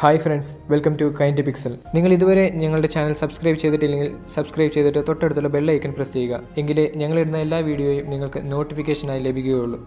hi friends welcome to Kind Pixel നിങ്ങൾ ഇതുവരെ ഞങ്ങളുടെ ചാനൽ സബ്സ്ക്രൈബ് ചെയ്തിട്ടില്ലെങ്കിൽ സബ്സ്ക്രൈബ് ചെയ്തിട്ട് തൊട്ടടുത്തുള്ള ബെൽ ഐക്കൺ പ്രസ് ചെയ്യുക എങ്കിലേ ഞങ്ങളിടുന്ന എല്ലാ വീഡിയോയും നിങ്ങൾക്ക് നോട്ടിഫിക്കേഷനായി ലഭിക്കുകയുള്ളൂ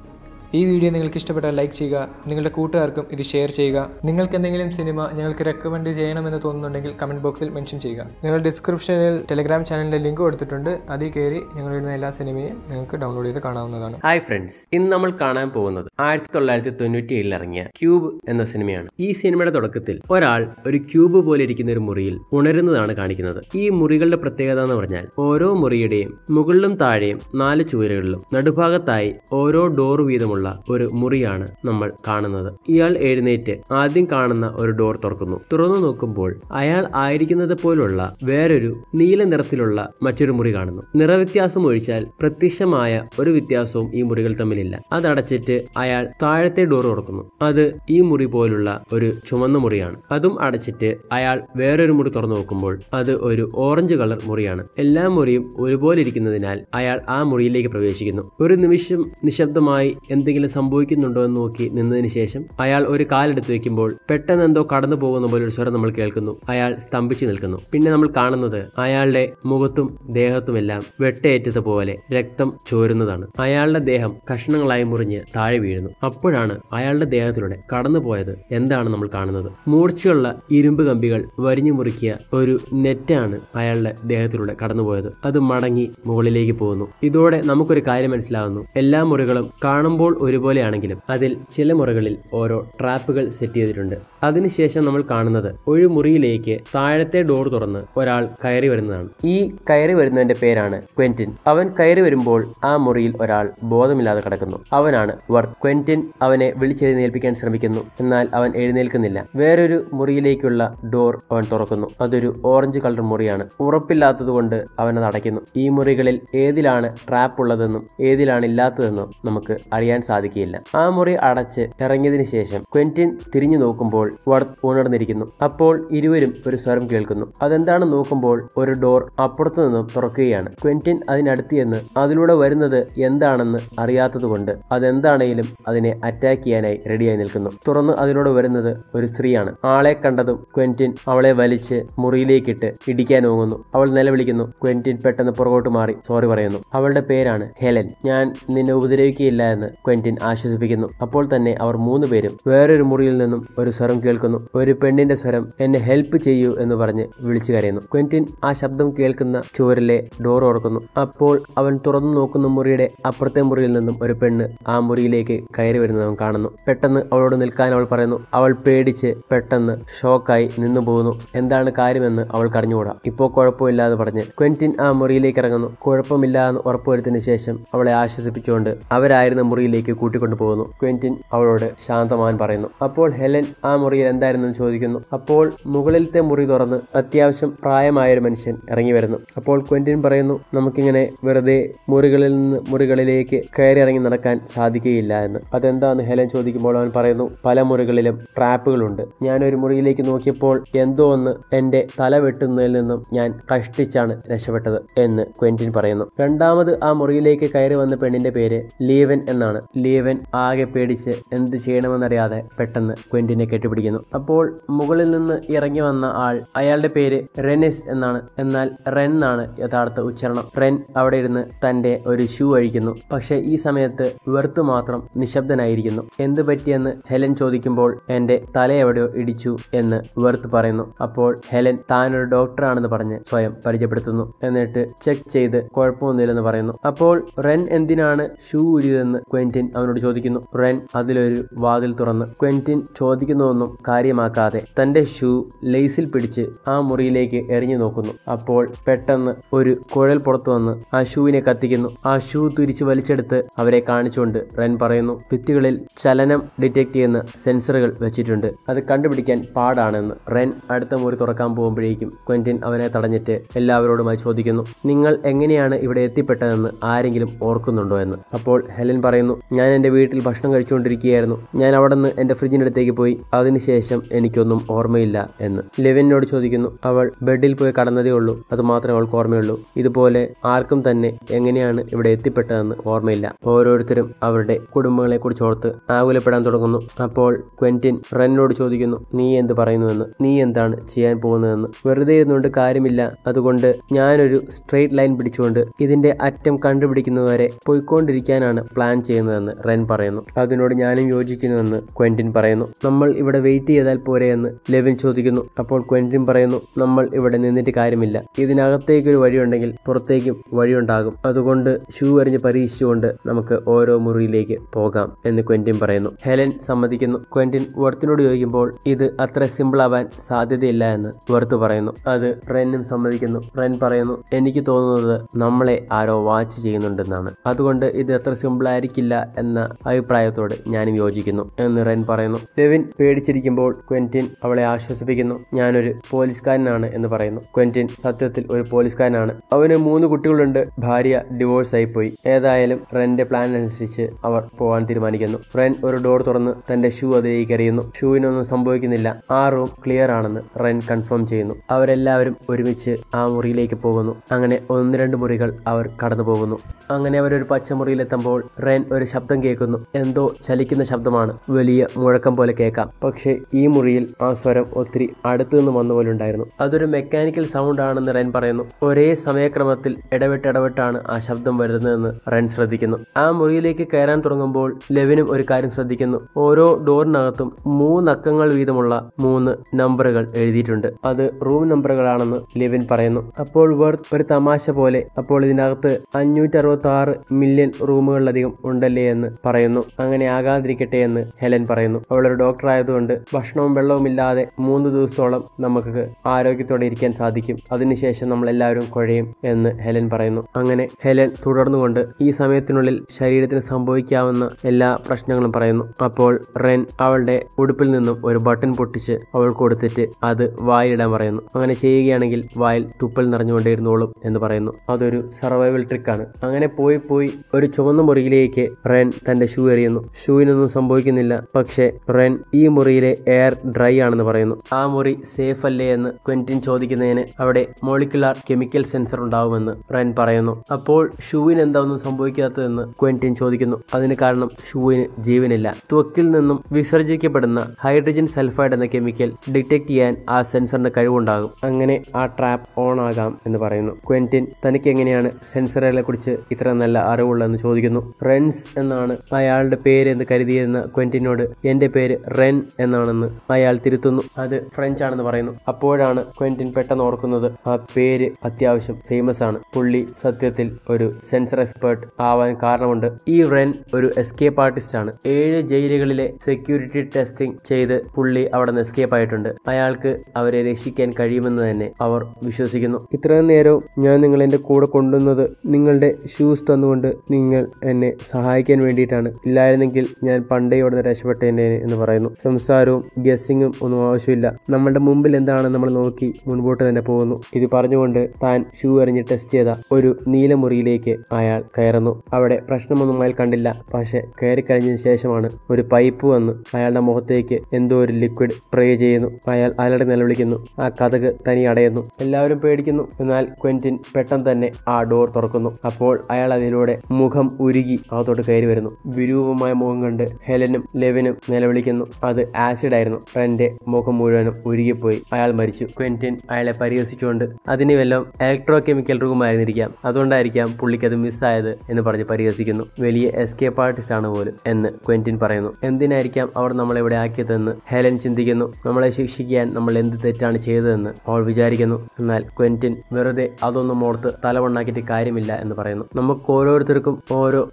ഈ വീഡിയോ നിങ്ങൾക്ക് ഇഷ്ടപ്പെട്ടാൽ ലൈക്ക് ചെയ്യുക നിങ്ങളുടെ കൂട്ടുകാർക്കും ഇത് ഷെയർ ചെയ്യുക നിങ്ങൾക്ക് എന്തെങ്കിലും സിനിമ ഞങ്ങൾക്ക് റെക്കമെൻഡ് ചെയ്യണമെന്ന് തോന്നുന്നുണ്ടെങ്കിൽ കമൻറ്റ് ബോക്സിൽ മെൻഷൻ ചെയ്യുക നിങ്ങൾ ഡിസ്ക്രിപ്ഷനിൽ ടെലിഗ്രാം ചാനലിൻ്റെ ലിങ്ക് കൊടുത്തിട്ടുണ്ട് അതിൽ കയറി ഇടുന്ന എല്ലാ സിനിമയും നിങ്ങൾക്ക് ഡൗൺലോഡ് ചെയ്ത് കാണാവുന്നതാണ് ഹായ് ഫ്രണ്ട്സ് ഇന്ന് നമ്മൾ കാണാൻ പോകുന്നത് ആയിരത്തി തൊള്ളായിരത്തി തൊണ്ണൂറ്റി ഏഴിൽ ഇറങ്ങിയ ക്യൂബ് എന്ന സിനിമയാണ് ഈ സിനിമയുടെ തുടക്കത്തിൽ ഒരാൾ ഒരു ക്യൂബ് പോലെ ഇരിക്കുന്ന ഒരു മുറിയിൽ ഉണരുന്നതാണ് കാണിക്കുന്നത് ഈ മുറികളുടെ പ്രത്യേകത എന്ന് പറഞ്ഞാൽ ഓരോ മുറിയുടെയും മുകളിലും താഴെയും നാല് ചുവരുകളിലും നടുഭാഗത്തായി ഓരോ ഡോർ വീതമുള്ള ഉള്ള ഒരു മുറിയാണ് നമ്മൾ കാണുന്നത് ഇയാൾ എഴുന്നേറ്റ് ആദ്യം കാണുന്ന ഒരു ഡോർ തുറക്കുന്നു തുറന്നു നോക്കുമ്പോൾ അയാൾ ആയിരിക്കുന്നത് പോലുള്ള വേറൊരു നീല നിറത്തിലുള്ള മറ്റൊരു മുറി കാണുന്നു നിറവ്യത്യാസം ഒഴിച്ചാൽ പ്രത്യക്ഷമായ ഒരു വ്യത്യാസവും ഈ മുറികൾ തമ്മിലില്ല അതടച്ചിട്ട് അയാൾ താഴത്തെ ഡോർ തുറക്കുന്നു അത് ഈ മുറി പോലുള്ള ഒരു ചുമന്ന മുറിയാണ് അതും അടച്ചിട്ട് അയാൾ വേറൊരു മുറി തുറന്നു നോക്കുമ്പോൾ അത് ഒരു ഓറഞ്ച് കളർ മുറിയാണ് എല്ലാ മുറിയും ഒരുപോലെ ഇരിക്കുന്നതിനാൽ അയാൾ ആ മുറിയിലേക്ക് പ്രവേശിക്കുന്നു ഒരു നിമിഷം നിശബ്ദമായി എന്ത് എന്തെങ്കിലും സംഭവിക്കുന്നുണ്ടോ എന്ന് നോക്കി നിന്നതിന് ശേഷം അയാൾ ഒരു കാലെടുത്ത് വെക്കുമ്പോൾ പെട്ടെന്ന് എന്തോ കടന്നു പോകുന്ന പോലെ ഒരു സ്വരം നമ്മൾ കേൾക്കുന്നു അയാൾ സ്തംഭിച്ചു നിൽക്കുന്നു പിന്നെ നമ്മൾ കാണുന്നത് അയാളുടെ മുഖത്തും ദേഹത്തുമെല്ലാം വെട്ടയേറ്റത് പോലെ രക്തം ചോരുന്നതാണ് അയാളുടെ ദേഹം കഷ്ണങ്ങളായി മുറിഞ്ഞ് താഴെ വീഴുന്നു അപ്പോഴാണ് അയാളുടെ ദേഹത്തിലൂടെ കടന്നുപോയത് എന്താണ് നമ്മൾ കാണുന്നത് മൂർച്ചയുള്ള ഇരുമ്പ് കമ്പികൾ വരിഞ്ഞു മുറുക്കിയ ഒരു നെറ്റാണ് അയാളുടെ ദേഹത്തിലൂടെ കടന്നുപോയത് അത് മടങ്ങി മുകളിലേക്ക് പോകുന്നു ഇതോടെ നമുക്കൊരു കാര്യം മനസ്സിലാകുന്നു എല്ലാ മുറികളും കാണുമ്പോൾ ഒരുപോലെയാണെങ്കിലും അതിൽ ചില മുറകളിൽ ഓരോ ട്രാപ്പുകൾ സെറ്റ് ചെയ്തിട്ടുണ്ട് അതിനുശേഷം നമ്മൾ കാണുന്നത് ഒരു മുറിയിലേക്ക് താഴത്തെ ഡോർ തുറന്ന് ഒരാൾ കയറി വരുന്നതാണ് ഈ കയറി വരുന്നതിന്റെ പേരാണ് ക്വെന്റിൻ അവൻ കയറി വരുമ്പോൾ ആ മുറിയിൽ ഒരാൾ ബോധമില്ലാതെ കിടക്കുന്നു അവനാണ് വർത്ത് ക്വെന്റിൻ അവനെ വിളിച്ചെഴുന്നേൽപ്പിക്കാൻ ശ്രമിക്കുന്നു എന്നാൽ അവൻ എഴുന്നേൽക്കുന്നില്ല വേറൊരു മുറിയിലേക്കുള്ള ഡോർ അവൻ തുറക്കുന്നു അതൊരു ഓറഞ്ച് കളർ മുറിയാണ് ഉറപ്പില്ലാത്തതുകൊണ്ട് അവനത് അടയ്ക്കുന്നു ഈ മുറികളിൽ ഏതിലാണ് ട്രാപ്പ് ഉള്ളതെന്നും ഏതിലാണ് ഇല്ലാത്തതെന്നും നമുക്ക് അറിയാൻ സാധിക്കുകയില്ല ആ മുറി അടച്ച് ഇറങ്ങിയതിനു ശേഷം ക്വന്റിൻ തിരിഞ്ഞു നോക്കുമ്പോൾ വർത്ത് ഉണർന്നിരിക്കുന്നു അപ്പോൾ ഇരുവരും ഒരു സ്വരം കേൾക്കുന്നു അതെന്താണ് നോക്കുമ്പോൾ ഒരു ഡോർ അപ്പുറത്തു നിന്നും തുറക്കുകയാണ് ക്വന്റിൻ അതിനടുത്ത് എന്ന് അതിലൂടെ വരുന്നത് എന്താണെന്ന് അറിയാത്തതുകൊണ്ട് അതെന്താണെങ്കിലും അതിനെ അറ്റാക്ക് ചെയ്യാനായി റെഡിയായി നിൽക്കുന്നു തുറന്ന് അതിലൂടെ വരുന്നത് ഒരു സ്ത്രീയാണ് ആളെ കണ്ടതും ക്വന്റിൻ അവളെ വലിച്ച് മുറിയിലേക്കിട്ട് ഇടിക്കാൻ ഓങ്ങുന്നു അവൾ നിലവിളിക്കുന്നു ക്വന്റിൻ പെട്ടെന്ന് പുറകോട്ട് മാറി സോറി പറയുന്നു അവളുടെ പേരാണ് ഹെലൻ ഞാൻ നിന്നെ ഉപദ്രവിക്കുകയില്ല എന്ന് ക്വെന്റിൻ ക്ലെമന്റിൻ ആശ്വസിപ്പിക്കുന്നു അപ്പോൾ തന്നെ അവർ മൂന്ന് പേരും വേറൊരു മുറിയിൽ നിന്നും ഒരു സ്വരം കേൾക്കുന്നു ഒരു പെണ്ണിന്റെ സ്വരം എന്നെ ഹെൽപ്പ് ചെയ്യൂ എന്ന് പറഞ്ഞ് വിളിച്ചു കരയുന്നു ക്വന്റിൻ ആ ശബ്ദം കേൾക്കുന്ന ചുവരിലെ ഡോർ ഓർക്കുന്നു അപ്പോൾ അവൻ തുറന്നു നോക്കുന്ന മുറിയുടെ അപ്പുറത്തെ മുറിയിൽ നിന്നും ഒരു പെണ്ണ് ആ മുറിയിലേക്ക് കയറി വരുന്നത് അവൻ കാണുന്നു പെട്ടെന്ന് അവളോട് നിൽക്കാൻ അവൾ പറയുന്നു അവൾ പേടിച്ച് പെട്ടെന്ന് ഷോക്കായി നിന്നു പോകുന്നു എന്താണ് കാര്യമെന്ന് അവൾ കറിഞ്ഞുകൂടാ ഇപ്പോൾ കുഴപ്പമില്ലാതെ പറഞ്ഞ് ക്വന്റിൻ ആ മുറിയിലേക്ക് ഇറങ്ങുന്നു കുഴപ്പമില്ല എന്ന് ഉറപ്പുവരുത്തിന് ശേഷം അവളെ ആശ്വസിപ്പിച്ചുകൊണ്ട് അവരായിരുന്ന മുറിയിലേക്ക് മുറിയിലേക്ക് കൂട്ടിക്കൊണ്ടു പോകുന്നു ക്വെന്റിൻ അവളോട് ശാന്തമാൻ പറയുന്നു അപ്പോൾ ഹെലൻ ആ മുറിയിൽ എന്തായിരുന്നു ചോദിക്കുന്നു അപ്പോൾ മുകളിലത്തെ മുറി തുറന്ന് അത്യാവശ്യം പ്രായമായൊരു മനുഷ്യൻ ഇറങ്ങി വരുന്നു അപ്പോൾ ക്വെന്റിൻ പറയുന്നു നമുക്കിങ്ങനെ വെറുതെ മുറികളിൽ നിന്ന് മുറികളിലേക്ക് കയറി ഇറങ്ങി നടക്കാൻ സാധിക്കുകയില്ല എന്ന് അതെന്താന്ന് ഹെലൻ ചോദിക്കുമ്പോൾ അവൻ പറയുന്നു പല മുറികളിലും ട്രാപ്പുകളുണ്ട് ഞാനൊരു മുറിയിലേക്ക് നോക്കിയപ്പോൾ എന്തോ ഒന്ന് എൻ്റെ തല വെട്ടുന്നതിൽ നിന്നും ഞാൻ കഷ്ടിച്ചാണ് രക്ഷപ്പെട്ടത് എന്ന് ക്വെന്റിൻ പറയുന്നു രണ്ടാമത് ആ മുറിയിലേക്ക് കയറി വന്ന പെണ്ണിന്റെ പേര് ലീവൻ എന്നാണ് ലീവൻ ആകെ പേടിച്ച് എന്ത് ചെയ്യണമെന്നറിയാതെ പെട്ടെന്ന് ക്വെന്റിനെ കെട്ടിപ്പിടിക്കുന്നു അപ്പോൾ മുകളിൽ നിന്ന് ഇറങ്ങി വന്ന ആൾ അയാളുടെ പേര് റെനിസ് എന്നാണ് എന്നാൽ റെൻ എന്നാണ് യഥാർത്ഥ ഉച്ചാരണം റെൻ അവിടെ ഇരുന്ന് തന്റെ ഒരു ഷൂ അഴിക്കുന്നു പക്ഷെ ഈ സമയത്ത് വെറുത്ത് മാത്രം നിശബ്ദനായിരിക്കുന്നു എന്ത് പറ്റിയെന്ന് ഹെലൻ ചോദിക്കുമ്പോൾ എന്റെ തല എവിടെയോ ഇടിച്ചു എന്ന് വെറുത്ത് പറയുന്നു അപ്പോൾ ഹെലൻ താനൊരു ഡോക്ടറാണെന്ന് പറഞ്ഞ് സ്വയം പരിചയപ്പെടുത്തുന്നു എന്നിട്ട് ചെക്ക് ചെയ്ത് കുഴപ്പമൊന്നുമില്ലെന്ന് പറയുന്നു അപ്പോൾ റെൻ എന്തിനാണ് ഷൂ ഉരിയതെന്ന് ക്വെന്റിൻ അവനോട് ചോദിക്കുന്നു റെൻ അതിലൊരു വാതിൽ തുറന്ന് ക്വെന്റിൻ ചോദിക്കുന്നതൊന്നും കാര്യമാക്കാതെ തന്റെ ഷൂ ലേസിൽ പിടിച്ച് ആ മുറിയിലേക്ക് എറിഞ്ഞു നോക്കുന്നു അപ്പോൾ പെട്ടെന്ന് ഒരു കുഴൽ പുറത്തു വന്ന് ആ ഷൂവിനെ കത്തിക്കുന്നു ആ ഷൂ തിരിച്ചു വലിച്ചെടുത്ത് അവരെ കാണിച്ചുകൊണ്ട് റെൻ പറയുന്നു ഭിത്തികളിൽ ചലനം ഡിറ്റക്ട് ചെയ്യുന്ന സെൻസറുകൾ വെച്ചിട്ടുണ്ട് അത് കണ്ടുപിടിക്കാൻ പാടാണെന്ന് റെൻ അടുത്ത മുറി തുറക്കാൻ പോകുമ്പോഴേക്കും ക്വെന്റിൻ അവനെ തടഞ്ഞിട്ട് എല്ലാവരോടുമായി ചോദിക്കുന്നു നിങ്ങൾ എങ്ങനെയാണ് ഇവിടെ എത്തിപ്പെട്ടതെന്ന് ആരെങ്കിലും ഓർക്കുന്നുണ്ടോ എന്ന് അപ്പോൾ ഹെലൻ പറയുന്നു ഞാൻ എൻ്റെ വീട്ടിൽ ഭക്ഷണം കഴിച്ചുകൊണ്ടിരിക്കുകയായിരുന്നു ഞാൻ അവിടെ നിന്ന് എൻ്റെ ഫ്രിഡ്ജിനടുത്തേക്ക് പോയി അതിനുശേഷം എനിക്കൊന്നും ഓർമ്മയില്ല എന്ന് ലെവിനോട് ചോദിക്കുന്നു അവൾ ബെഡിൽ പോയി കടന്നതേ ഉള്ളൂ അത് മാത്രമേ അവൾക്ക് ഓർമ്മയുള്ളൂ ഇതുപോലെ ആർക്കും തന്നെ എങ്ങനെയാണ് ഇവിടെ എത്തിപ്പെട്ടതെന്ന് ഓർമ്മയില്ല ഓരോരുത്തരും അവരുടെ കുടുംബങ്ങളെ കുറിച്ച് ഓർത്ത് ആകുലപ്പെടാൻ തുടങ്ങുന്നു അപ്പോൾ ക്വെന്റിൻ റെന്നോട് ചോദിക്കുന്നു നീ എന്ത് പറയുന്നുവെന്ന് നീ എന്താണ് ചെയ്യാൻ പോകുന്നതെന്ന് വെറുതെ ഇരുന്നുകൊണ്ട് കാര്യമില്ല അതുകൊണ്ട് ഞാനൊരു സ്ട്രെയിറ്റ് ലൈൻ പിടിച്ചുകൊണ്ട് ഇതിന്റെ അറ്റം കണ്ടുപിടിക്കുന്നതുവരെ പോയിക്കൊണ്ടിരിക്കാനാണ് പ്ലാൻ ചെയ്യുന്നത് ചെയ്യണമെന്ന് റെൻ പറയുന്നു അതിനോട് ഞാനും യോജിക്കുന്നുവെന്ന് ക്വെന്റിൻ പറയുന്നു നമ്മൾ ഇവിടെ വെയിറ്റ് ചെയ്താൽ പോരെ എന്ന് ലെവിൻ ചോദിക്കുന്നു അപ്പോൾ ക്വെന്റിൻ പറയുന്നു നമ്മൾ ഇവിടെ നിന്നിട്ട് കാര്യമില്ല ഇതിനകത്തേക്കൊരു വഴിയുണ്ടെങ്കിൽ പുറത്തേക്കും വഴിയുണ്ടാകും അതുകൊണ്ട് ഷൂ എറിഞ്ഞ് പരീക്ഷിച്ചുകൊണ്ട് നമുക്ക് ഓരോ മുറിയിലേക്ക് പോകാം എന്ന് ക്വെന്റിൻ പറയുന്നു ഹെലൻ സമ്മതിക്കുന്നു ക്വെന്റിൻ വർത്തിനോട് ചോദിക്കുമ്പോൾ ഇത് അത്ര സിമ്പിൾ ആവാൻ സാധ്യതയില്ല എന്ന് വെറുത്ത് പറയുന്നു അത് റെന്നും സമ്മതിക്കുന്നു റെൻ പറയുന്നു എനിക്ക് തോന്നുന്നത് നമ്മളെ ആരോ വാച്ച് ചെയ്യുന്നുണ്ടെന്നാണ് അതുകൊണ്ട് ഇത് അത്ര സിമ്പിൾ ആയിരിക്കില്ല എന്ന അഭിപ്രായത്തോട് ഞാനും യോജിക്കുന്നു എന്ന് റെൻ പറയുന്നു ലെവിൻ പേടിച്ചിരിക്കുമ്പോൾ ക്വെന്റിൻ അവളെ ആശ്വസിപ്പിക്കുന്നു ഞാനൊരു പോലീസുകാരനാണ് എന്ന് പറയുന്നു ക്വെന്റിൻ സത്യത്തിൽ ഒരു പോലീസുകാരനാണ് അവന് മൂന്ന് കുട്ടികളുണ്ട് ഭാര്യ ഡിവോഴ്സ് ആയിപ്പോയി ഏതായാലും റെന്റെ പ്ലാൻ അനുസരിച്ച് അവർ പോകാൻ തീരുമാനിക്കുന്നു റെൻ ഒരു ഡോർ തുറന്ന് തന്റെ ഷൂ അതിലേക്ക് എറിയുന്നു ഷൂവിനൊന്നും സംഭവിക്കുന്നില്ല ആ റൂം ക്ലിയർ ആണെന്ന് റെൻ കൺഫേം ചെയ്യുന്നു അവരെല്ലാവരും ഒരുമിച്ച് ആ മുറിയിലേക്ക് പോകുന്നു അങ്ങനെ ഒന്ന് രണ്ട് മുറികൾ അവർ കടന്നു പോകുന്നു അങ്ങനെ അവരൊരു പച്ചമുറിയിലെത്തുമ്പോൾ റെൻ ഒരു ശബ്ദം കേൾക്കുന്നു എന്തോ ചലിക്കുന്ന ശബ്ദമാണ് വലിയ മുഴക്കം പോലെ കേൾക്കാം പക്ഷേ ഈ മുറിയിൽ ആ സ്വരം ഒത്തിരി അടുത്തു നിന്ന് വന്നു പോലെ ഉണ്ടായിരുന്നു അതൊരു മെക്കാനിക്കൽ സൗണ്ട് ആണെന്ന് റെൻ പറയുന്നു ഒരേ സമയക്രമത്തിൽ ഇടവിട്ടിടവിട്ടാണ് ആ ശബ്ദം വരുന്നതെന്ന് റെൻ ശ്രദ്ധിക്കുന്നു ആ മുറിയിലേക്ക് കയറാൻ തുടങ്ങുമ്പോൾ ലെവിനും ഒരു കാര്യം ശ്രദ്ധിക്കുന്നു ഓരോ ഡോറിനകത്തും മൂന്നക്കങ്ങൾ വീതമുള്ള മൂന്ന് നമ്പറുകൾ എഴുതിയിട്ടുണ്ട് അത് റൂം നമ്പറുകളാണെന്ന് ലെവിൻ പറയുന്നു അപ്പോൾ വെർത്ത് ഒരു തമാശ പോലെ അപ്പോൾ ഇതിനകത്ത് അഞ്ഞൂറ്റി ആറ് മില്യൺ റൂമുകളിലധികം ഉണ്ടല്ലേ എന്ന് പറയുന്നു അങ്ങനെ ആകാതിരിക്കട്ടെ എന്ന് ഹെലൻ പറയുന്നു അവളൊരു ഡോക്ടർ ആയതുകൊണ്ട് ഭക്ഷണവും വെള്ളവും ഇല്ലാതെ മൂന്ന് ദിവസത്തോളം നമുക്ക് ആരോഗ്യത്തോടെ ഇരിക്കാൻ സാധിക്കും അതിനുശേഷം നമ്മൾ എല്ലാവരും കുഴയും എന്ന് ഹെലൻ പറയുന്നു അങ്ങനെ ഹെലൻ തുടർന്നുകൊണ്ട് ഈ സമയത്തിനുള്ളിൽ ശരീരത്തിന് സംഭവിക്കാവുന്ന എല്ലാ പ്രശ്നങ്ങളും പറയുന്നു അപ്പോൾ റെൻ അവളുടെ ഉടുപ്പിൽ നിന്നും ഒരു ബട്ടൺ പൊട്ടിച്ച് അവൾ കൊടുത്തിട്ട് അത് വായിലിടാൻ പറയുന്നു അങ്ങനെ ചെയ്യുകയാണെങ്കിൽ വായിൽ തുപ്പൽ നിറഞ്ഞുകൊണ്ടേയിരുന്നോളും എന്ന് പറയുന്നു അതൊരു സർവൈവൽ ട്രിക്കാണ് അങ്ങനെ പോയി പോയി ഒരു ചുവന്ന മുറിയിലേക്ക് റെൻ റെൻ തന്റെ ഷൂ എറിയുന്നു ഷൂവിനൊന്നും സംഭവിക്കുന്നില്ല പക്ഷേ റെൻ ഈ മുറിയിലെ എയർ ഡ്രൈ ആണെന്ന് പറയുന്നു ആ മുറി സേഫ് അല്ലേ എന്ന് ക്വന്റിൻ ചോദിക്കുന്നതിന് അവിടെ മോളിക്കുലാർ കെമിക്കൽ സെൻസർ ഉണ്ടാവുമെന്ന് റെൻ പറയുന്നു അപ്പോൾ ഷൂവിന് എന്താ ഒന്നും സംഭവിക്കാത്തതെന്ന് ക്വന്റിൻ ചോദിക്കുന്നു അതിന് കാരണം ഷൂവിന് ജീവനില്ല ത്വക്കിൽ നിന്നും വിസർജിക്കപ്പെടുന്ന ഹൈഡ്രജൻ സൾഫൈഡ് എന്ന കെമിക്കൽ ഡിറ്റക്ട് ചെയ്യാൻ ആ സെൻസറിന് കഴിവുണ്ടാകും അങ്ങനെ ആ ട്രാപ്പ് ഓൺ ആകാം എന്ന് പറയുന്നു ക്വന്റിൻ തനിക്ക് എങ്ങനെയാണ് സെൻസറുകളെ കുറിച്ച് ഇത്ര നല്ല അറിവുള്ളതെന്ന് ചോദിക്കുന്നു റെൻസ് എന്ന എന്നാണ് അയാളുടെ പേര് എന്ന് കരുതിയിരുന്ന ക്വന്റിനോട് എന്റെ പേര് റെൻ എന്നാണെന്ന് അയാൾ തിരുത്തുന്നു അത് ഫ്രഞ്ച് ആണെന്ന് പറയുന്നു അപ്പോഴാണ് ക്വന്റിൻ പെട്ടെന്ന് ഓർക്കുന്നത് ആ പേര് അത്യാവശ്യം ഫേമസ് ആണ് പുള്ളി സത്യത്തിൽ ഒരു സെൻസർ എക്സ്പേർട്ട് ആവാൻ കാരണമുണ്ട് ഈ റെൻ ഒരു എസ്കേപ്പ് ആർട്ടിസ്റ്റ് ആണ് ഏഴ് ജയിലുകളിലെ സെക്യൂരിറ്റി ടെസ്റ്റിംഗ് ചെയ്ത് പുള്ളി അവിടെ നിന്ന് എസ്കേപ്പ് ആയിട്ടുണ്ട് അയാൾക്ക് അവരെ രക്ഷിക്കാൻ കഴിയുമെന്ന് തന്നെ അവർ വിശ്വസിക്കുന്നു ഇത്രയും നേരവും ഞാൻ നിങ്ങൾ എന്റെ കൂടെ കൊണ്ടുവന്നത് നിങ്ങളുടെ ഷൂസ് തന്നുകൊണ്ട് നിങ്ങൾ എന്നെ സഹായിക്കാൻ ചെയ്യാൻ വേണ്ടിയിട്ടാണ് ഇല്ലായിരുന്നെങ്കിൽ ഞാൻ പണ്ടേ ഇവിടെ രക്ഷപ്പെട്ടേനെ എന്ന് പറയുന്നു സംസാരവും ഗസ്സിങ്ങും ഒന്നും ആവശ്യമില്ല നമ്മളുടെ മുമ്പിൽ എന്താണ് നമ്മൾ നോക്കി മുൻപോട്ട് തന്നെ പോകുന്നു ഇത് പറഞ്ഞുകൊണ്ട് താൻ ഷൂ എറിഞ്ഞ് ടെസ്റ്റ് ചെയ്ത ഒരു നീലമുറിയിലേക്ക് അയാൾ കയറുന്നു അവിടെ പ്രശ്നമൊന്നും അയാൾ കണ്ടില്ല പക്ഷെ കയറി കഴിഞ്ഞതിന് ശേഷമാണ് ഒരു പൈപ്പ് വന്ന് അയാളുടെ മുഖത്തേക്ക് എന്തോ ഒരു ലിക്വിഡ് സ്പ്രേ ചെയ്യുന്നു അയാൾ അയാളുടെ നിലവിളിക്കുന്നു ആ കഥക് തനി അടയുന്നു എല്ലാവരും പേടിക്കുന്നു എന്നാൽ ക്വെന്റിൻ പെട്ടെന്ന് തന്നെ ആ ഡോർ തുറക്കുന്നു അപ്പോൾ അയാൾ അതിലൂടെ മുഖം ഉരുകി അകത്തോട്ട് കയറി കയറി വരുന്നു വിരൂപമായ മുഖം കണ്ട് ഹെലനും ലെവനും നിലവിളിക്കുന്നു അത് ആസിഡ് ആയിരുന്നു റന്റെ മുഖം മുഴുവനും ഉരുകിപ്പോയി അയാൾ മരിച്ചു ക്വെന്റിൻ അയാളെ പരിഹസിച്ചുകൊണ്ട് അതിന് വല്ലതും ഇലക്ട്രോ കെമിക്കൽ ആയിരുന്നിരിക്കാം അതുകൊണ്ടായിരിക്കാം പുള്ളിക്കത് മിസ്സായത് എന്ന് പറഞ്ഞ് പരിഹസിക്കുന്നു വലിയ എസ്കേപ്പ് ആർട്ടിസ്റ്റ് ആണ് പോലും എന്ന് ക്വെന്റിൻ പറയുന്നു എന്തിനായിരിക്കാം അവർ നമ്മളെ ഇവിടെ ആക്കിയതെന്ന് ഹെലൻ ചിന്തിക്കുന്നു നമ്മളെ ശിക്ഷിക്കാൻ നമ്മൾ എന്ത് തെറ്റാണ് ചെയ്തതെന്ന് അവൾ വിചാരിക്കുന്നു എന്നാൽ ക്വെന്റിൻ വെറുതെ അതൊന്നും ഓർത്ത് തലവണ്ണാക്കിയിട്ട് കാര്യമില്ല എന്ന് പറയുന്നു നമുക്ക് ഓരോരുത്തർക്കും ഓരോ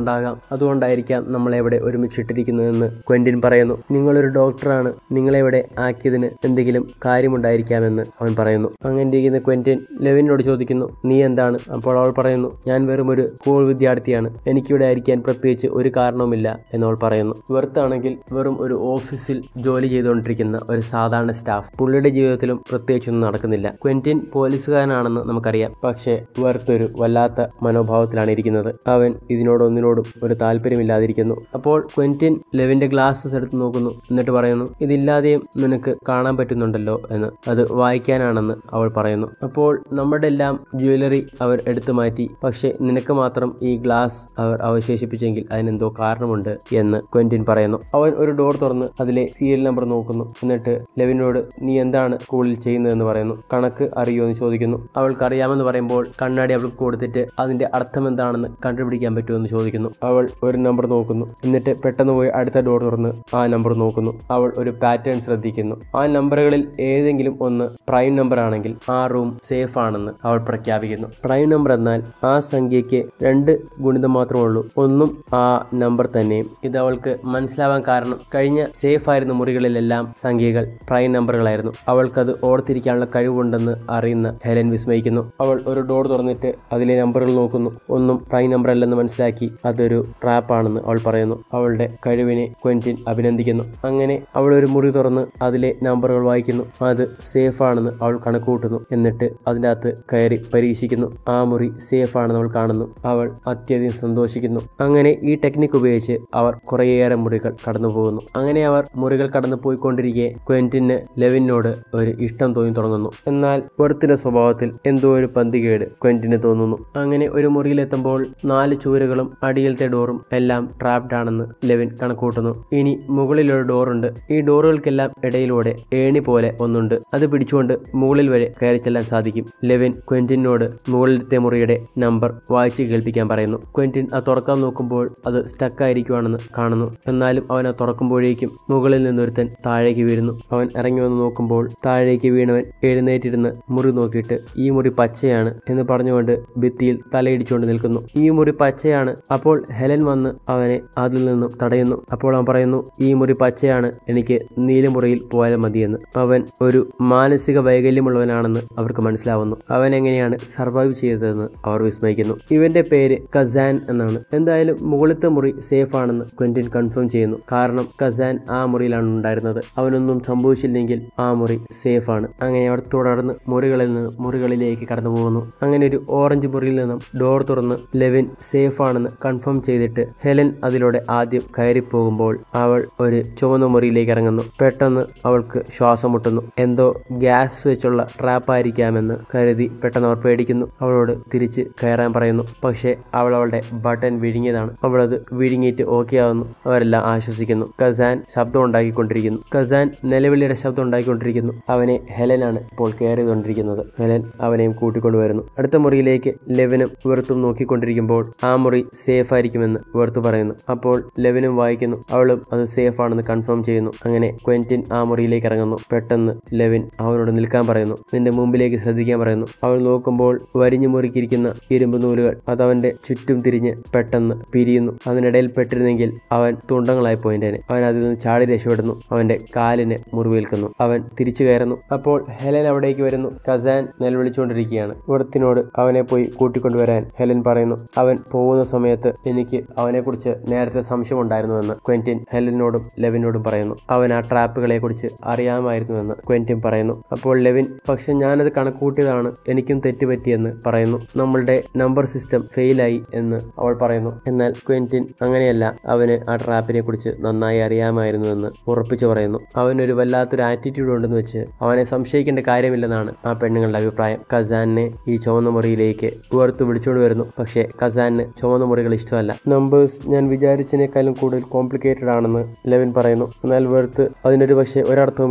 ഉണ്ടാകും ഉണ്ടാകാം അതുകൊണ്ടായിരിക്കാം നമ്മളെവിടെ ഒരുമിച്ചിട്ടിരിക്കുന്നതെന്ന് ക്വെന്റിൻ പറയുന്നു നിങ്ങളൊരു ഡോക്ടറാണ് നിങ്ങളെവിടെ ആക്കിയതിന് എന്തെങ്കിലും കാര്യമുണ്ടായിരിക്കാമെന്ന് അവൻ പറയുന്നു അങ്ങനെ ഇരിക്കുന്ന ക്വെന്റിൻ ലെവിനോട് ചോദിക്കുന്നു നീ എന്താണ് അപ്പോൾ അവൾ പറയുന്നു ഞാൻ വെറും ഒരു സ്കൂൾ വിദ്യാർത്ഥിയാണ് എനിക്കിവിടെ ആയിരിക്കാൻ പ്രത്യേകിച്ച് ഒരു കാരണവുമില്ല എന്നവൾ പറയുന്നു വെറുത്താണെങ്കിൽ വെറും ഒരു ഓഫീസിൽ ജോലി ചെയ്തുകൊണ്ടിരിക്കുന്ന ഒരു സാധാരണ സ്റ്റാഫ് പുള്ളിയുടെ ജീവിതത്തിലും പ്രത്യേകിച്ചൊന്നും നടക്കുന്നില്ല ക്വെന്റിൻ പോലീസുകാരനാണെന്ന് നമുക്കറിയാം പക്ഷേ വെറുത്തൊരു വല്ലാത്ത മനോഭാവത്തിലാണ് ഇരിക്കുന്നത് അവൻ ഇതിനോടൊന്നിനോടും ഒരു താല്പര്യമില്ലാതിരിക്കുന്നു അപ്പോൾ ക്വന്റിൻ ലെവിന്റെ ഗ്ലാസ്സസ് എടുത്തു നോക്കുന്നു എന്നിട്ട് പറയുന്നു ഇതില്ലാതെയും നിനക്ക് കാണാൻ പറ്റുന്നുണ്ടല്ലോ എന്ന് അത് വായിക്കാനാണെന്ന് അവൾ പറയുന്നു അപ്പോൾ നമ്മുടെ എല്ലാം ജ്വല്ലറി അവർ എടുത്തു മാറ്റി പക്ഷെ നിനക്ക് മാത്രം ഈ ഗ്ലാസ് അവർ അവശേഷിപ്പിച്ചെങ്കിൽ അതിനെന്തോ കാരണമുണ്ട് എന്ന് ക്വന്റിൻ പറയുന്നു അവൻ ഒരു ഡോർ തുറന്ന് അതിലെ സീരിയൽ നമ്പർ നോക്കുന്നു എന്നിട്ട് ലെവിനോട് നീ എന്താണ് സ്കൂളിൽ ചെയ്യുന്നതെന്ന് പറയുന്നു കണക്ക് അറിയോ എന്ന് ചോദിക്കുന്നു അവൾക്ക് അറിയാമെന്ന് പറയുമ്പോൾ കണ്ണാടി അവൾക്ക് കൊടുത്തിട്ട് അതിന്റെ അർത്ഥം എന്താണെന്ന് കണ്ടുപിടിക്കാൻ പറ്റുമെന്ന് ചോദിക്കുന്നു അവൾ ഒരു നമ്പർ നോക്കുന്നു എന്നിട്ട് പെട്ടെന്ന് പോയി അടുത്ത ഡോർ തുറന്ന് ആ നമ്പർ നോക്കുന്നു അവൾ ഒരു പാറ്റേൺ ശ്രദ്ധിക്കുന്നു ആ നമ്പറുകളിൽ ഏതെങ്കിലും ഒന്ന് പ്രൈം നമ്പർ ആണെങ്കിൽ ആ റൂം സേഫ് ആണെന്ന് അവൾ പ്രഖ്യാപിക്കുന്നു പ്രൈം നമ്പർ എന്നാൽ ആ സംഖ്യയ്ക്ക് രണ്ട് ഗുണിതം മാത്രമേ ഉള്ളൂ ഒന്നും ആ നമ്പർ തന്നെയും ഇത് അവൾക്ക് മനസ്സിലാവാൻ കാരണം കഴിഞ്ഞ സേഫ് ആയിരുന്ന മുറികളിലെല്ലാം സംഖ്യകൾ പ്രൈം നമ്പറുകളായിരുന്നു അവൾക്കത് ഓർത്തിരിക്കാനുള്ള കഴിവുണ്ടെന്ന് അറിയുന്ന ഹെലൻ വിസ്മയിക്കുന്നു അവൾ ഒരു ഡോർ തുറന്നിട്ട് അതിലെ നമ്പറുകൾ നോക്കുന്നു ഒന്നും പ്രൈം നമ്പർ അല്ലെന്ന് മനസ്സിലാക്കി അതൊരു ഒരു ട്രാപ്പാണെന്ന് അവൾ പറയുന്നു അവളുടെ കഴിവിനെ ക്വൻറ്റിൻ അഭിനന്ദിക്കുന്നു അങ്ങനെ അവൾ ഒരു മുറി തുറന്ന് അതിലെ നമ്പറുകൾ വായിക്കുന്നു അത് സേഫ് ആണെന്ന് അവൾ കണക്കുകൂട്ടുന്നു എന്നിട്ട് അതിനകത്ത് കയറി പരീക്ഷിക്കുന്നു ആ മുറി സേഫ് ആണെന്ന് അവൾ കാണുന്നു അവൾ അത്യധികം സന്തോഷിക്കുന്നു അങ്ങനെ ഈ ടെക്നിക് ഉപയോഗിച്ച് അവർ കുറേയേറെ മുറികൾ കടന്നു പോകുന്നു അങ്ങനെ അവർ മുറികൾ കടന്നു പോയിക്കൊണ്ടിരിക്കെ ക്വൻറ്റിന് ലെവിനോട് ഒരു ഇഷ്ടം തോന്നി തുടങ്ങുന്നു എന്നാൽ വെറുത്തിന്റെ സ്വഭാവത്തിൽ എന്തോ ഒരു പന്തികേട് ക്വൻറ്റിന് തോന്നുന്നു അങ്ങനെ ഒരു മുറിയിലെത്തുമ്പോൾ നാല് ചൂരകളും അടിയിൽ താഴത്തെ ഡോറും എല്ലാം ട്രാപ്ഡ് ആണെന്ന് ലെവിൻ കണക്കൂട്ടുന്നു ഇനി മുകളിലൊരു ഡോറുണ്ട് ഈ ഡോറുകൾക്കെല്ലാം ഇടയിലൂടെ ഏണി പോലെ ഒന്നുണ്ട് അത് പിടിച്ചുകൊണ്ട് മുകളിൽ വരെ കയറി ചെല്ലാൻ സാധിക്കും ലെവിൻ ക്വെന്റിനോട് മുകളിലത്തെ മുറിയുടെ നമ്പർ വായിച്ചു കേൾപ്പിക്കാൻ പറയുന്നു ക്വെന്റിൻ അത് തുറക്കാൻ നോക്കുമ്പോൾ അത് സ്റ്റക്കായിരിക്കുവാണെന്ന് കാണുന്നു എന്നാലും അവൻ അത് തുറക്കുമ്പോഴേക്കും മുകളിൽ നിന്നൊരുത്തൻ താഴേക്ക് വീഴുന്നു അവൻ ഇറങ്ങി വന്ന് നോക്കുമ്പോൾ താഴേക്ക് വീണവൻ എഴുന്നേറ്റിരുന്ന് മുറി നോക്കിയിട്ട് ഈ മുറി പച്ചയാണ് എന്ന് പറഞ്ഞുകൊണ്ട് ഭിത്തിയിൽ തലയിടിച്ചുകൊണ്ട് നിൽക്കുന്നു ഈ മുറി പച്ചയാണ് അപ്പോൾ ഹെലൻ വന്ന് അവനെ അതിൽ നിന്നും തടയുന്നു അപ്പോൾ അവൻ പറയുന്നു ഈ മുറി പച്ചയാണ് എനിക്ക് നീലമുറിയിൽ പോയാൽ മതിയെന്ന് അവൻ ഒരു മാനസിക വൈകല്യമുള്ളവനാണെന്ന് അവർക്ക് മനസ്സിലാവുന്നു അവൻ എങ്ങനെയാണ് സർവൈവ് ചെയ്തതെന്ന് അവർ വിസ്മയിക്കുന്നു ഇവന്റെ പേര് കസാൻ എന്നാണ് എന്തായാലും മുകളിലത്തെ മുറി സേഫ് ആണെന്ന് ക്വന്റിൻ കൺഫേം ചെയ്യുന്നു കാരണം കസാൻ ആ മുറിയിലാണ് ഉണ്ടായിരുന്നത് അവനൊന്നും സംഭവിച്ചില്ലെങ്കിൽ ആ മുറി സേഫ് ആണ് അങ്ങനെ അവർ തുടർന്ന് മുറികളിൽ നിന്ന് മുറികളിലേക്ക് കടന്നു പോകുന്നു അങ്ങനെ ഒരു ഓറഞ്ച് മുറിയിൽ നിന്നും ഡോർ തുറന്ന് ലെവിൻ സേഫ് ആണെന്ന് കൺഫേം ചെയ്തിട്ട് ഹെലൻ അതിലൂടെ ആദ്യം കയറിപ്പോകുമ്പോൾ അവൾ ഒരു ചുവന്ന മുറിയിലേക്ക് ഇറങ്ങുന്നു പെട്ടെന്ന് അവൾക്ക് ശ്വാസം മുട്ടുന്നു എന്തോ ഗ്യാസ് വെച്ചുള്ള ട്രാപ്പായിരിക്കാമെന്ന് കരുതി പെട്ടെന്ന് അവർ പേടിക്കുന്നു അവളോട് തിരിച്ച് കയറാൻ പറയുന്നു പക്ഷേ അവൾ അവളുടെ ബട്ടൺ വിഴുങ്ങിയതാണ് അവളത് വിഴുങ്ങിയിട്ട് ഓക്കെ ആവുന്നു അവരെല്ലാം ആശ്വസിക്കുന്നു കസാൻ ശബ്ദം ഉണ്ടാക്കിക്കൊണ്ടിരിക്കുന്നു കസാൻ നിലവിളിയുടെ ശബ്ദം ഉണ്ടാക്കിക്കൊണ്ടിരിക്കുന്നു അവനെ ഹെലനാണ് ഇപ്പോൾ കയറിക്കൊണ്ടിരിക്കുന്നത് ഹെലൻ അവനെയും കൂട്ടിക്കൊണ്ടുവരുന്നു അടുത്ത മുറിയിലേക്ക് ലെവനും വെറുത്തും നോക്കിക്കൊണ്ടിരിക്കുമ്പോൾ ആ മുറി സേഫ് ആയിരിക്കുമെന്ന് വേർത്ത് പറയുന്നു അപ്പോൾ ലെവനും വായിക്കുന്നു അവളും അത് സേഫ് ആണെന്ന് കൺഫേം ചെയ്യുന്നു അങ്ങനെ ക്വെന്റിൻ ആ മുറിയിലേക്ക് ഇറങ്ങുന്നു പെട്ടെന്ന് ലെവിൻ അവനോട് നിൽക്കാൻ പറയുന്നു നിന്റെ മുമ്പിലേക്ക് ശ്രദ്ധിക്കാൻ പറയുന്നു അവൾ നോക്കുമ്പോൾ വരിഞ്ഞു മുറുക്കിയിരിക്കുന്ന ഇരുമ്പ് നൂലുകൾ അത് അവന്റെ ചുറ്റും തിരിഞ്ഞ് പെട്ടെന്ന് പിരിയുന്നു അതിനിടയിൽ പെട്ടിരുന്നെങ്കിൽ അവൻ തുണ്ടങ്ങളായി പോയിന്റേനെ അവൻ അതിൽ നിന്ന് ചാടി രക്ഷപ്പെടുന്നു അവന്റെ കാലിന് മുറിവേൽക്കുന്നു അവൻ തിരിച്ചു കയറുന്നു അപ്പോൾ ഹെലൻ അവിടേക്ക് വരുന്നു കസാൻ നിലവിളിച്ചുകൊണ്ടിരിക്കുകയാണ് ഇവിടത്തിനോട് അവനെ പോയി കൂട്ടിക്കൊണ്ടുവരാൻ ഹെലൻ പറയുന്നു അവൻ പോകുന്ന സമയത്ത് എനിക്ക് അവനെക്കുറിച്ച് നേരത്തെ സംശയമുണ്ടായിരുന്നുവെന്ന് ക്വന്റിൻ ഹെലിനോടും ലെവിനോടും പറയുന്നു അവൻ ആ ട്രാപ്പുകളെ കുറിച്ച് അറിയാമായിരുന്നുവെന്ന് ക്വന്റിൻ പറയുന്നു അപ്പോൾ ലെവിൻ പക്ഷെ ഞാനത് കണക്കൂട്ടിയതാണ് എനിക്കും തെറ്റുപറ്റിയെന്ന് പറയുന്നു നമ്മളുടെ നമ്പർ സിസ്റ്റം ഫെയിലായി എന്ന് അവൾ പറയുന്നു എന്നാൽ ക്വന്റിൻ അങ്ങനെയല്ല അവന് ആ ട്രാപ്പിനെ കുറിച്ച് നന്നായി അറിയാമായിരുന്നുവെന്ന് ഉറപ്പിച്ചു പറയുന്നു അവനൊരു വല്ലാത്തൊരു ആറ്റിറ്റ്യൂഡ് ഉണ്ടെന്ന് വെച്ച് അവനെ സംശയിക്കേണ്ട കാര്യമില്ലെന്നാണ് ആ പെണ്ണുങ്ങളുടെ അഭിപ്രായം കസാനിനെ ഈ ചുവന്ന മുറിയിലേക്ക് ഉയർത്തു വിളിച്ചുകൊണ്ട് വരുന്നു പക്ഷേ കസാനിന് ചുവന്ന മുറികൾ ഇഷ്ടമല്ല പ്രശ്നമല്ല നമ്പേഴ്സ് ഞാൻ വിചാരിച്ചതിനേക്കാളും കൂടുതൽ കോംപ്ലിക്കേറ്റഡ് ആണെന്ന് ലെവൻ പറയുന്നു എന്നാൽ വെർത്ത് അതിനൊരു പക്ഷേ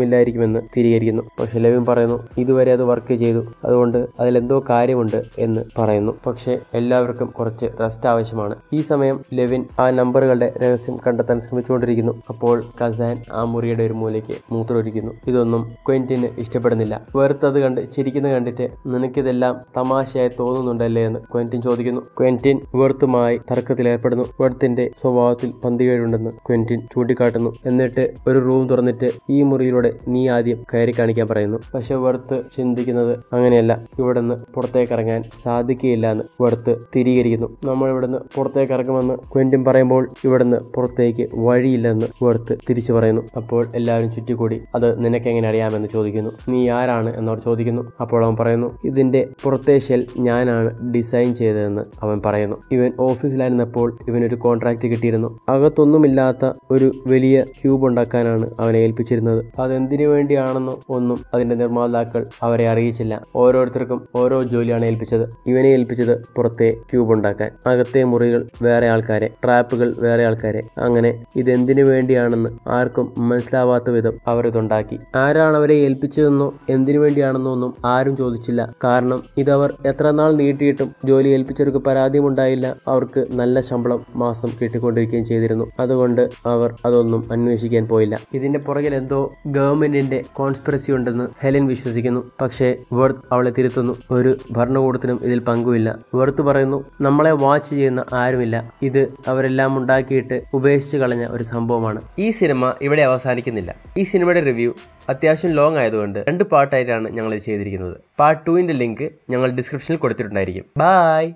ഇല്ലായിരിക്കുമെന്ന് സ്ഥിരീകരിക്കുന്നു പക്ഷെ ലെവൻ പറയുന്നു ഇതുവരെ അത് വർക്ക് ചെയ്തു അതുകൊണ്ട് അതിലെന്തോ കാര്യമുണ്ട് എന്ന് പറയുന്നു പക്ഷേ എല്ലാവർക്കും കുറച്ച് റെസ്റ്റ് ആവശ്യമാണ് ഈ സമയം ലെവിൻ ആ നമ്പറുകളുടെ രഹസ്യം കണ്ടെത്താൻ ശ്രമിച്ചുകൊണ്ടിരിക്കുന്നു അപ്പോൾ കസാൻ ആ മുറിയുടെ ഒരു മൂലയ്ക്ക് മൂത്രമൊഴിക്കുന്നു ഇതൊന്നും ക്വെന്റിന് ഇഷ്ടപ്പെടുന്നില്ല അത് കണ്ട് ചിരിക്കുന്നത് കണ്ടിട്ട് നിനക്കിതെല്ലാം തമാശയായി തോന്നുന്നുണ്ടല്ലേ എന്ന് ക്വെന്റിൻ ചോദിക്കുന്നു ക്വെന്റിൻ വെറുത്തുമായി തർക്കത്തിൽ ഏർപ്പെടുന്നു വെടത്തിന്റെ സ്വഭാവത്തിൽ പന്തികേടുണ്ടെന്ന് ക്വെന്റിൻ ചൂണ്ടിക്കാട്ടുന്നു എന്നിട്ട് ഒരു റൂം തുറന്നിട്ട് ഈ മുറിയിലൂടെ നീ ആദ്യം കയറി കാണിക്കാൻ പറയുന്നു പക്ഷെ വെർത്ത് ചിന്തിക്കുന്നത് അങ്ങനെയല്ല നിന്ന് പുറത്തേക്ക് ഇറങ്ങാൻ സാധിക്കുകയില്ല എന്ന് വെർത്ത് സ്ഥിരീകരിക്കുന്നു നമ്മൾ ഇവിടുന്ന് പുറത്തേക്ക് ഇറങ്ങുമെന്ന് ക്വെന്റിൻ പറയുമ്പോൾ ഇവിടുന്ന് പുറത്തേക്ക് വഴിയില്ലെന്ന് വെർത്ത് തിരിച്ചു പറയുന്നു അപ്പോൾ എല്ലാവരും ചുറ്റിക്കൂടി അത് നിനക്ക് എങ്ങനെ അറിയാമെന്ന് ചോദിക്കുന്നു നീ ആരാണ് എന്നവർ ചോദിക്കുന്നു അപ്പോൾ അവൻ പറയുന്നു ഇതിന്റെ പുറത്തെ ഷെൽ ഞാനാണ് ഡിസൈൻ ചെയ്തതെന്ന് അവൻ പറയുന്നു ഇവൻ ഓഫീസിലായിരുന്ന കഴിഞ്ഞപ്പോൾ ഇവനൊരു കോൺട്രാക്റ്റ് കിട്ടിയിരുന്നു അകത്തൊന്നുമില്ലാത്ത ഒരു വലിയ ക്യൂബ് ഉണ്ടാക്കാനാണ് അവനെ ഏൽപ്പിച്ചിരുന്നത് അതെന്തിനു വേണ്ടിയാണെന്നോ ഒന്നും അതിന്റെ നിർമ്മാതാക്കൾ അവരെ അറിയിച്ചില്ല ഓരോരുത്തർക്കും ഓരോ ജോലിയാണ് ഏൽപ്പിച്ചത് ഇവനെ ഏൽപ്പിച്ചത് പുറത്തെ ക്യൂബ് ഉണ്ടാക്കാൻ അകത്തെ മുറികൾ വേറെ ആൾക്കാരെ ട്രാപ്പുകൾ വേറെ ആൾക്കാരെ അങ്ങനെ ഇതെന്തിനു വേണ്ടിയാണെന്ന് ആർക്കും മനസ്സിലാവാത്ത വിധം അവരിതുണ്ടാക്കി ആരാണ് അവരെ ഏൽപ്പിച്ചതെന്നോ എന്തിനു വേണ്ടിയാണെന്നോ ഒന്നും ആരും ചോദിച്ചില്ല കാരണം ഇതവർ എത്ര നാൾ നീട്ടിയിട്ടും ജോലി ഏൽപ്പിച്ചവർക്ക് ഉണ്ടായില്ല അവർക്ക് നല്ല ശമ്പളം മാസം കിട്ടിക്കൊണ്ടിരിക്കുകയും ചെയ്തിരുന്നു അതുകൊണ്ട് അവർ അതൊന്നും അന്വേഷിക്കാൻ പോയില്ല ഇതിന്റെ പുറകിൽ എന്തോ ഗവൺമെന്റിന്റെ കോൺസ്പിറസി ഉണ്ടെന്ന് ഹെലൻ വിശ്വസിക്കുന്നു പക്ഷേ വെർത്ത് അവളെ തിരുത്തുന്നു ഒരു ഭരണകൂടത്തിനും ഇതിൽ പങ്കുമില്ല വെർത്ത് പറയുന്നു നമ്മളെ വാച്ച് ചെയ്യുന്ന ആരുമില്ല ഇത് അവരെല്ലാം ഉണ്ടാക്കിയിട്ട് ഉപേക്ഷിച്ച് കളഞ്ഞ ഒരു സംഭവമാണ് ഈ സിനിമ ഇവിടെ അവസാനിക്കുന്നില്ല ഈ സിനിമയുടെ റിവ്യൂ അത്യാവശ്യം ലോങ് ആയതുകൊണ്ട് രണ്ട് പാർട്ടായിട്ടാണ് ഞങ്ങൾ ചെയ്തിരിക്കുന്നത് പാർട്ട് ടുവിന്റെ ലിങ്ക് ഞങ്ങൾ ഡിസ്ക്രിപ്ഷനിൽ കൊടുത്തിട്ടുണ്ടായിരിക്കും ബായ്